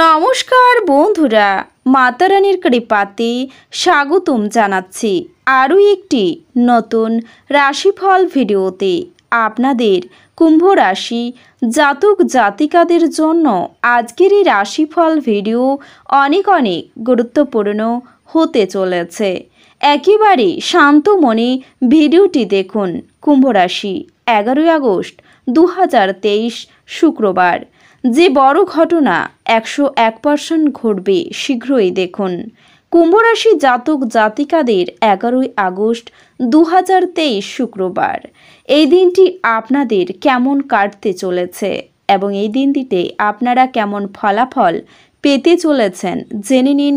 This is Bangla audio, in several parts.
নমস্কার বন্ধুরা মাতারানির কৃপাতে স্বাগতম জানাচ্ছি আরও একটি নতুন রাশিফল ভিডিওতে আপনাদের কুম্ভ রাশি জাতক জাতিকাদের জন্য আজকের এই রাশিফল ভিডিও অনেক অনেক গুরুত্বপূর্ণ হতে চলেছে একেবারে শান্ত মনে ভিডিওটি দেখুন কুম্ভ রাশি এগারোই আগস্ট দু শুক্রবার যে বড় ঘটনা একশো এক পার্সেন্ট ঘটবে শীঘ্রই দেখুন কুম্ভরাশি জাতক জাতিকাদের এগারোই আগস্ট দু শুক্রবার এই দিনটি আপনাদের কেমন কাটতে চলেছে এবং এই দিনটিতে আপনারা কেমন ফলাফল পেতে চলেছেন জেনে নিন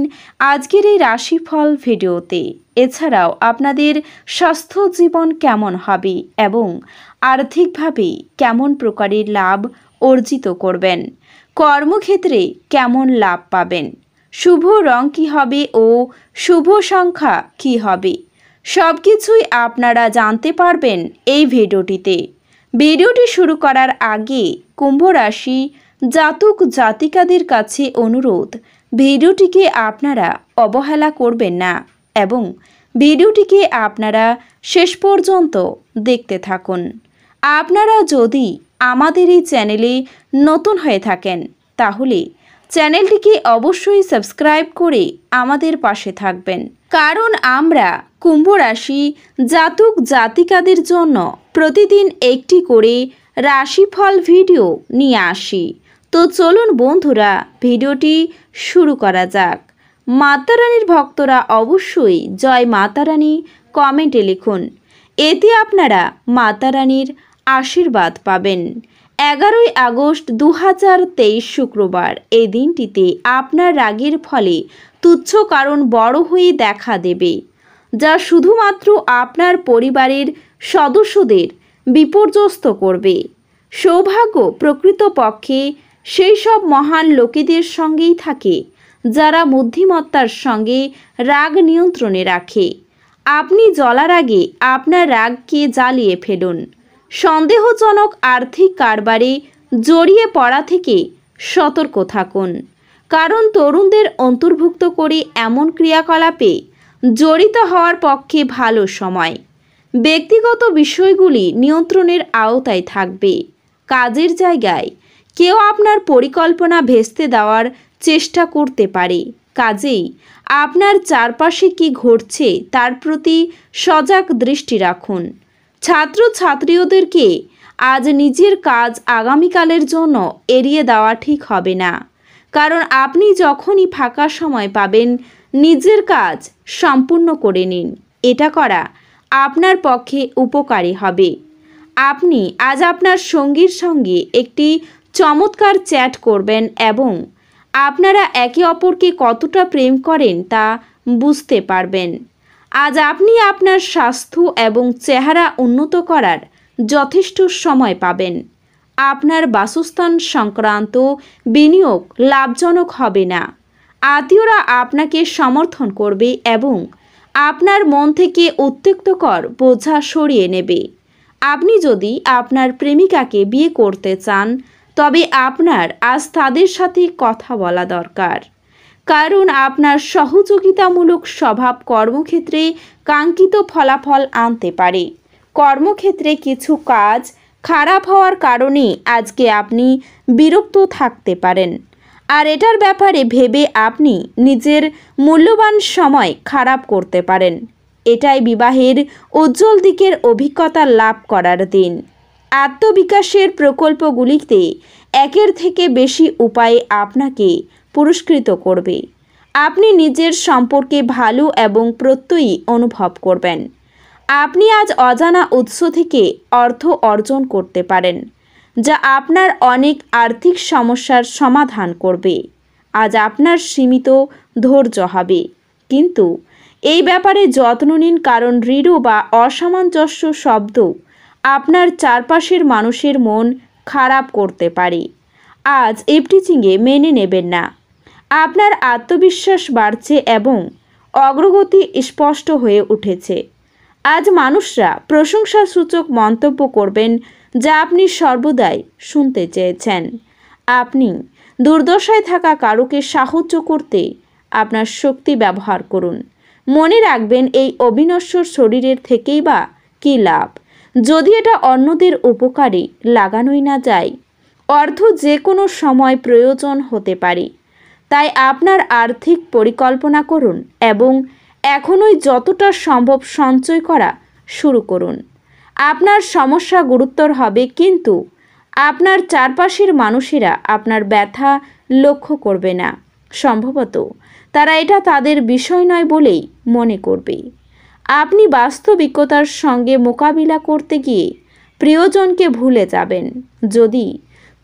আজকের এই রাশিফল ভিডিওতে এছাড়াও আপনাদের স্বাস্থ্য জীবন কেমন হবে এবং আর্থিকভাবে কেমন প্রকারের লাভ অর্জিত করবেন কর্মক্ষেত্রে কেমন লাভ পাবেন শুভ রং কী হবে ও শুভ সংখ্যা কী হবে সব কিছুই আপনারা জানতে পারবেন এই ভিডিওটিতে ভিডিওটি শুরু করার আগে কুম্ভ রাশি জাতক জাতিকাদের কাছে অনুরোধ ভিডিওটিকে আপনারা অবহেলা করবেন না এবং ভিডিওটিকে আপনারা শেষ পর্যন্ত দেখতে থাকুন আপনারা যদি আমাদের এই চ্যানেলে নতুন হয়ে থাকেন তাহলে চ্যানেলটিকে অবশ্যই সাবস্ক্রাইব করে আমাদের পাশে থাকবেন কারণ আমরা কুম্ভ রাশি জাতক জাতিকাদের জন্য প্রতিদিন একটি করে রাশিফল ভিডিও নিয়ে আসি তো চলুন বন্ধুরা ভিডিওটি শুরু করা যাক মাতারানির ভক্তরা অবশ্যই জয় মাতারানী কমেন্টে লিখুন এতে আপনারা মাতারানির আশীর্বাদ পাবেন এগারোই আগস্ট দু শুক্রবার এই দিনটিতে আপনার রাগের ফলে তুচ্ছ কারণ বড় হয়ে দেখা দেবে যা শুধুমাত্র আপনার পরিবারের সদস্যদের বিপর্যস্ত করবে সৌভাগ্য প্রকৃতপক্ষে সেই সব মহান লোকেদের সঙ্গেই থাকে যারা বুদ্ধিমত্তার সঙ্গে রাগ নিয়ন্ত্রণে রাখে আপনি জলার আগে আপনার রাগকে জ্বালিয়ে ফেলুন সন্দেহজনক আর্থিক কারবারে জড়িয়ে পড়া থেকে সতর্ক থাকুন কারণ তরুণদের অন্তর্ভুক্ত করে এমন ক্রিয়াকলাপে জড়িত হওয়ার পক্ষে ভালো সময় ব্যক্তিগত বিষয়গুলি নিয়ন্ত্রণের আওতায় থাকবে কাজের জায়গায় কেউ আপনার পরিকল্পনা ভেস্তে দেওয়ার চেষ্টা করতে পারে কাজেই আপনার চারপাশে কি ঘটছে তার প্রতি সজাগ দৃষ্টি রাখুন ছাত্র ছাত্রীদেরকে আজ নিজের কাজ আগামীকালের জন্য এড়িয়ে দেওয়া ঠিক হবে না কারণ আপনি যখনই ফাঁকা সময় পাবেন নিজের কাজ সম্পূর্ণ করে নিন এটা করা আপনার পক্ষে উপকারী হবে আপনি আজ আপনার সঙ্গীর সঙ্গে একটি চমৎকার চ্যাট করবেন এবং আপনারা একে অপরকে কতটা প্রেম করেন তা বুঝতে পারবেন আজ আপনি আপনার স্বাস্থ্য এবং চেহারা উন্নত করার যথেষ্ট সময় পাবেন আপনার বাসস্থান সংক্রান্ত বিনিয়োগ লাভজনক হবে না আত্মীয়রা আপনাকে সমর্থন করবে এবং আপনার মন থেকে উত্তেক্তকর বোঝা সরিয়ে নেবে আপনি যদি আপনার প্রেমিকাকে বিয়ে করতে চান তবে আপনার আজ তাদের সাথে কথা বলা দরকার কারণ আপনার সহযোগিতামূলক স্বভাব কর্মক্ষেত্রে কাঙ্ক্ষিত ফলাফল আনতে পারে কর্মক্ষেত্রে কিছু কাজ খারাপ হওয়ার কারণে আজকে আপনি বিরক্ত থাকতে পারেন আর এটার ব্যাপারে ভেবে আপনি নিজের মূল্যবান সময় খারাপ করতে পারেন এটাই বিবাহের উজ্জ্বল দিকের অভিজ্ঞতা লাভ করার দিন আত্মবিকাশের প্রকল্পগুলিতে একের থেকে বেশি উপায়ে আপনাকে পুরস্কৃত করবে আপনি নিজের সম্পর্কে ভালো এবং প্রত্যয়ী অনুভব করবেন আপনি আজ অজানা উৎস থেকে অর্থ অর্জন করতে পারেন যা আপনার অনেক আর্থিক সমস্যার সমাধান করবে আজ আপনার সীমিত ধৈর্য হবে কিন্তু এই ব্যাপারে যত্ন নিন কারণ দৃঢ় বা অসামঞ্জস্য শব্দ আপনার চারপাশের মানুষের মন খারাপ করতে পারে আজ এপটিচিংয়ে মেনে নেবেন না আপনার আত্মবিশ্বাস বাড়ছে এবং অগ্রগতি স্পষ্ট হয়ে উঠেছে আজ মানুষরা প্রশংসাসূচক মন্তব্য করবেন যা আপনি সর্বদাই শুনতে চেয়েছেন আপনি দুর্দশায় থাকা কারুকে সাহায্য করতে আপনার শক্তি ব্যবহার করুন মনে রাখবেন এই অবিনশ্বর শরীরের থেকেই বা কী লাভ যদি এটা অন্যদের উপকারে লাগানোই না যায় অর্থ যে কোনো সময় প্রয়োজন হতে পারে তাই আপনার আর্থিক পরিকল্পনা করুন এবং এখনই যতটা সম্ভব সঞ্চয় করা শুরু করুন আপনার সমস্যা গুরুতর হবে কিন্তু আপনার চারপাশের মানুষেরা আপনার ব্যথা লক্ষ্য করবে না সম্ভবত তারা এটা তাদের বিষয় নয় বলেই মনে করবে আপনি বাস্তবিকতার সঙ্গে মোকাবিলা করতে গিয়ে প্রিয়জনকে ভুলে যাবেন যদি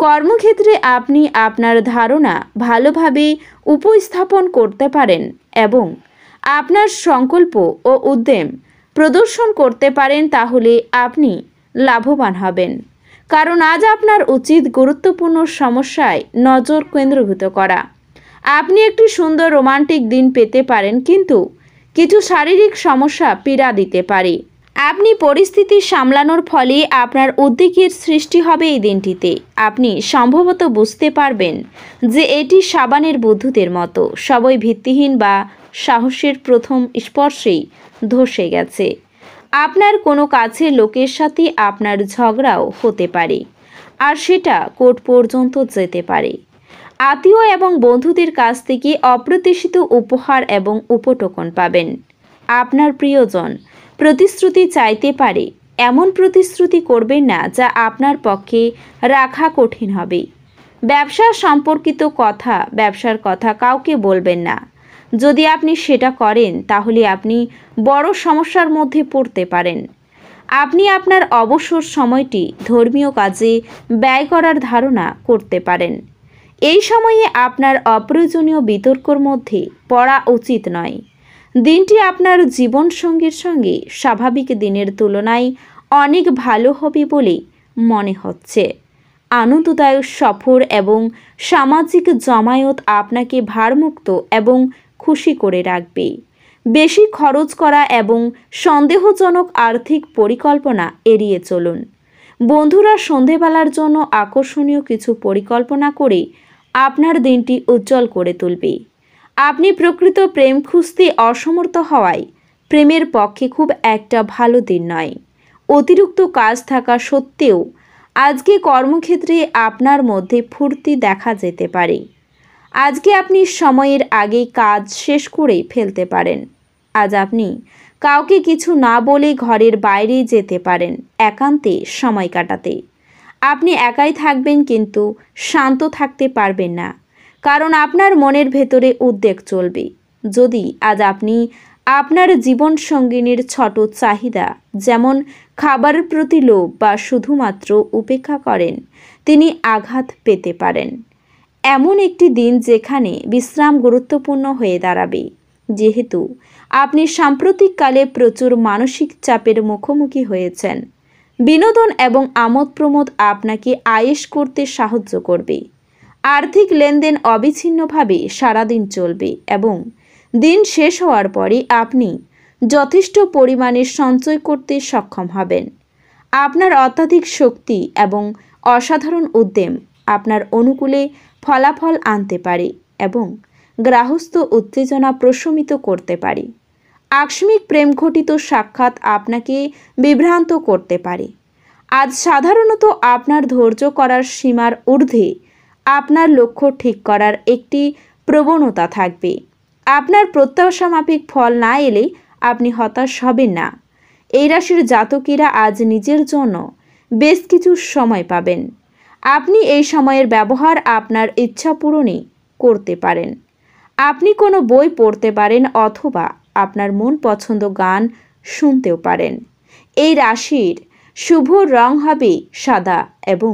কর্মক্ষেত্রে আপনি আপনার ধারণা ভালোভাবে উপস্থাপন করতে পারেন এবং আপনার সংকল্প ও উদ্যম প্রদর্শন করতে পারেন তাহলে আপনি লাভবান হবেন কারণ আজ আপনার উচিত গুরুত্বপূর্ণ সমস্যায় নজর কেন্দ্রভূত করা আপনি একটি সুন্দর রোমান্টিক দিন পেতে পারেন কিন্তু কিছু শারীরিক সমস্যা পীড়া দিতে পারে আপনি পরিস্থিতি সামলানোর ফলে আপনার উদ্বেগের সৃষ্টি হবে এই দিনটিতে আপনি সম্ভবত বুঝতে পারবেন যে এটি সাবানের বুদ্ধুদের মতো সবই ভিত্তিহীন বা সাহসের প্রথম স্পর্শেই ধসে গেছে আপনার কোনো কাছের লোকের সাথে আপনার ঝগড়াও হতে পারে আর সেটা কোর্ট পর্যন্ত যেতে পারে আত্মীয় এবং বন্ধুদের কাছ থেকে অপ্রত্যাশিত উপহার এবং উপটোকন পাবেন আপনার প্রিয়জন প্রতিশ্রুতি চাইতে পারে এমন প্রতিশ্রুতি করবেন না যা আপনার পক্ষে রাখা কঠিন হবে ব্যবসা সম্পর্কিত কথা ব্যবসার কথা কাউকে বলবেন না যদি আপনি সেটা করেন তাহলে আপনি বড় সমস্যার মধ্যে পড়তে পারেন আপনি আপনার অবসর সময়টি ধর্মীয় কাজে ব্যয় করার ধারণা করতে পারেন এই সময়ে আপনার অপ্রয়োজনীয় বিতর্কর মধ্যে পড়া উচিত নয় দিনটি আপনার জীবন সঙ্গীর সঙ্গে স্বাভাবিক দিনের তুলনায় অনেক ভালো হবে বলে মনে হচ্ছে আনন্দদায়ক সফর এবং সামাজিক জমায়ত আপনাকে ভারমুক্ত এবং খুশি করে রাখবে বেশি খরচ করা এবং সন্দেহজনক আর্থিক পরিকল্পনা এড়িয়ে চলুন বন্ধুরা সন্ধেবেলার জন্য আকর্ষণীয় কিছু পরিকল্পনা করে আপনার দিনটি উজ্জ্বল করে তুলবে আপনি প্রকৃত প্রেম খুঁজতে অসমর্থ হওয়ায় প্রেমের পক্ষে খুব একটা ভালো দিন নয় অতিরিক্ত কাজ থাকা সত্ত্বেও আজকে কর্মক্ষেত্রে আপনার মধ্যে ফুর্তি দেখা যেতে পারে আজকে আপনি সময়ের আগেই কাজ শেষ করে ফেলতে পারেন আজ আপনি কাউকে কিছু না বলে ঘরের বাইরে যেতে পারেন একান্তে সময় কাটাতে আপনি একাই থাকবেন কিন্তু শান্ত থাকতে পারবেন না কারণ আপনার মনের ভেতরে উদ্বেগ চলবে যদি আজ আপনি আপনার জীবন সঙ্গিনীর ছোট চাহিদা যেমন খাবারের প্রতি লোভ বা শুধুমাত্র উপেক্ষা করেন তিনি আঘাত পেতে পারেন এমন একটি দিন যেখানে বিশ্রাম গুরুত্বপূর্ণ হয়ে দাঁড়াবে যেহেতু আপনি সাম্প্রতিককালে প্রচুর মানসিক চাপের মুখোমুখি হয়েছেন বিনোদন এবং আমোদ প্রমোদ আপনাকে আয়েস করতে সাহায্য করবে আর্থিক লেনদেন অবিচ্ছিন্নভাবে সারাদিন চলবে এবং দিন শেষ হওয়ার পরে আপনি যথেষ্ট পরিমাণে সঞ্চয় করতে সক্ষম হবেন আপনার অত্যাধিক শক্তি এবং অসাধারণ উদ্যম আপনার অনুকূলে ফলাফল আনতে পারে এবং গ্রাহস্থ উত্তেজনা প্রশমিত করতে পারে আকস্মিক প্রেমঘটিত সাক্ষাৎ আপনাকে বিভ্রান্ত করতে পারে আজ সাধারণত আপনার ধৈর্য করার সীমার ঊর্ধ্বে আপনার লক্ষ্য ঠিক করার একটি প্রবণতা থাকবে আপনার প্রত্যাশা মাফিক ফল না এলে আপনি হতাশ হবেন না এই রাশির জাতকীরা আজ নিজের জন্য বেশ কিছু সময় পাবেন আপনি এই সময়ের ব্যবহার আপনার ইচ্ছা পূরণে করতে পারেন আপনি কোনো বই পড়তে পারেন অথবা আপনার মন পছন্দ গান শুনতেও পারেন এই রাশির শুভ রং হবে সাদা এবং